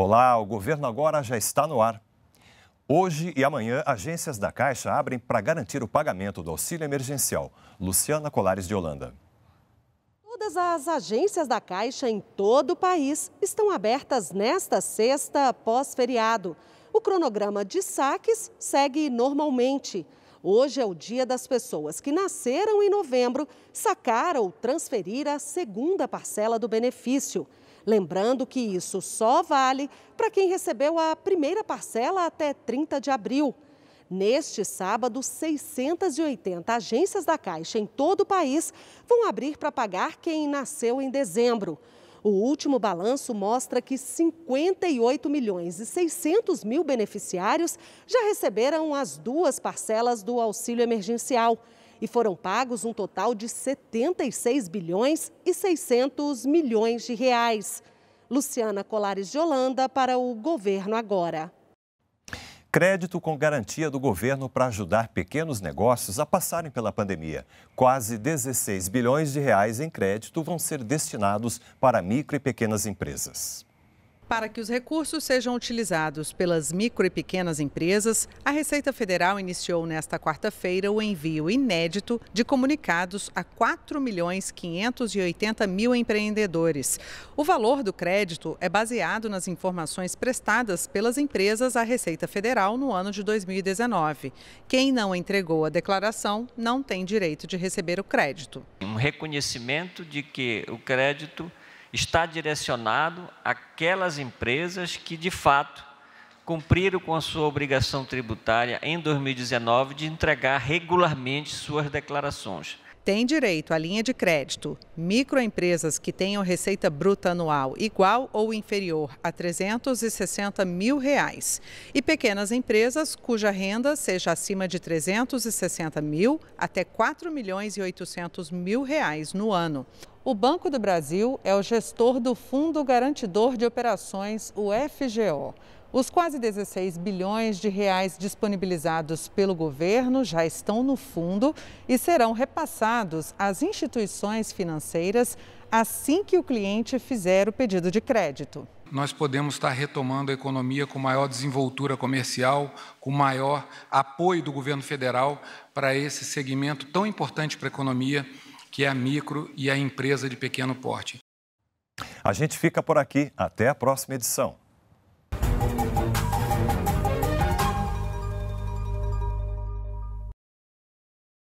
Olá, o governo agora já está no ar. Hoje e amanhã, agências da Caixa abrem para garantir o pagamento do auxílio emergencial. Luciana Colares de Holanda. Todas as agências da Caixa em todo o país estão abertas nesta sexta pós-feriado. O cronograma de saques segue normalmente. Hoje é o dia das pessoas que nasceram em novembro sacar ou transferir a segunda parcela do benefício. Lembrando que isso só vale para quem recebeu a primeira parcela até 30 de abril. Neste sábado, 680 agências da Caixa em todo o país vão abrir para pagar quem nasceu em dezembro. O último balanço mostra que 58 milhões e 600 mil beneficiários já receberam as duas parcelas do auxílio emergencial e foram pagos um total de 76 bilhões e 600 milhões de reais. Luciana Colares de Holanda para o Governo Agora. Crédito com garantia do governo para ajudar pequenos negócios a passarem pela pandemia. Quase 16 bilhões de reais em crédito vão ser destinados para micro e pequenas empresas. Para que os recursos sejam utilizados pelas micro e pequenas empresas, a Receita Federal iniciou nesta quarta-feira o envio inédito de comunicados a 4 milhões 580 mil empreendedores. O valor do crédito é baseado nas informações prestadas pelas empresas à Receita Federal no ano de 2019. Quem não entregou a declaração não tem direito de receber o crédito. Um reconhecimento de que o crédito está direcionado àquelas empresas que, de fato, cumpriram com a sua obrigação tributária em 2019 de entregar regularmente suas declarações tem direito à linha de crédito microempresas que tenham receita bruta anual igual ou inferior a 360 mil reais e pequenas empresas cuja renda seja acima de 360 mil até 4 milhões e 800 mil reais no ano. O Banco do Brasil é o gestor do Fundo Garantidor de Operações, o FGO. Os quase 16 bilhões de reais disponibilizados pelo governo já estão no fundo e serão repassados às instituições financeiras assim que o cliente fizer o pedido de crédito. Nós podemos estar retomando a economia com maior desenvoltura comercial, com maior apoio do governo federal para esse segmento tão importante para a economia, que é a micro e a empresa de pequeno porte. A gente fica por aqui. Até a próxima edição.